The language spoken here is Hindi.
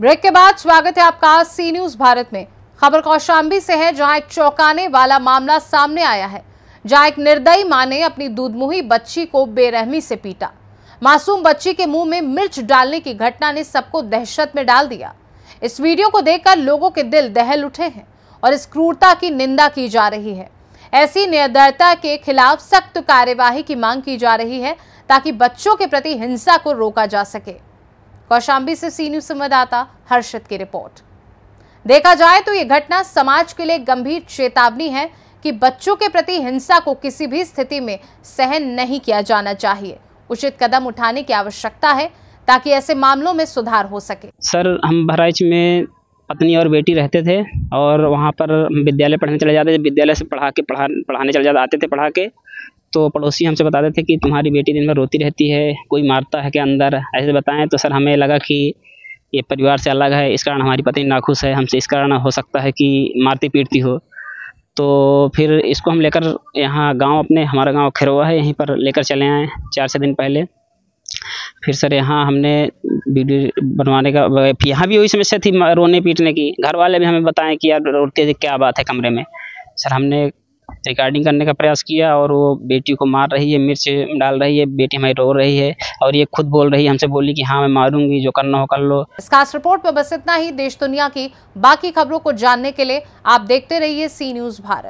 ब्रेक के बाद स्वागत है आपका सी न्यूज भारत में खबर कौशाम्बी से है जहां एक चौंकाने वाला मामला सामने आया है जहां एक निर्दयी मां ने अपनी दूधमुही बच्ची को बेरहमी से पीटा मासूम बच्ची के मुंह में मिर्च डालने की घटना ने सबको दहशत में डाल दिया इस वीडियो को देखकर लोगों के दिल दहल उठे हैं और इस क्रूरता की निंदा की जा रही है ऐसी निर्दयता के खिलाफ सख्त कार्यवाही की मांग की जा रही है ताकि बच्चों के प्रति हिंसा को रोका जा सके कौशाम्बी से सी न्यूज संवाददाता हर्षित की रिपोर्ट देखा जाए तो ये घटना समाज के लिए गंभीर चेतावनी है कि बच्चों के प्रति हिंसा को किसी भी स्थिति में सहन नहीं किया जाना चाहिए उचित कदम उठाने की आवश्यकता है ताकि ऐसे मामलों में सुधार हो सके सर हम बहराइच में पत्नी और बेटी रहते थे और वहाँ पर विद्यालय पढ़ने चले जाते थे विद्यालय से पढ़ा के पढ़ा पढ़ाने चले जाते आते थे पढ़ा के तो पड़ोसी हमसे बता रहे थे कि तुम्हारी बेटी दिन भर रोती रहती है कोई मारता है क्या अंदर ऐसे बताएं तो सर हमें लगा कि ये परिवार से अलग है इस कारण हमारी पत्नी नाखुश है हमसे इस कारण हो सकता है कि मारती पीटती हो तो फिर इसको हम लेकर यहाँ गांव अपने हमारा गांव खेरोआ है यहीं पर लेकर चले आए चार से दिन पहले फिर सर यहाँ हमने वीडियो बनवाने का यहाँ भी वही समस्या थी रोने पीटने की घर वाले भी हमें बताएं कि यार रोते थे क्या बात है कमरे में सर हमने रिकॉर्डिंग करने का प्रयास किया और वो बेटी को मार रही है मिर्च डाल रही है बेटी हमारी रो रही है और ये खुद बोल रही है हमसे बोली कि हाँ मैं मारूंगी जो करना हो कर लो इस खास रिपोर्ट में बस इतना ही देश दुनिया की बाकी खबरों को जानने के लिए आप देखते रहिए सी न्यूज भारत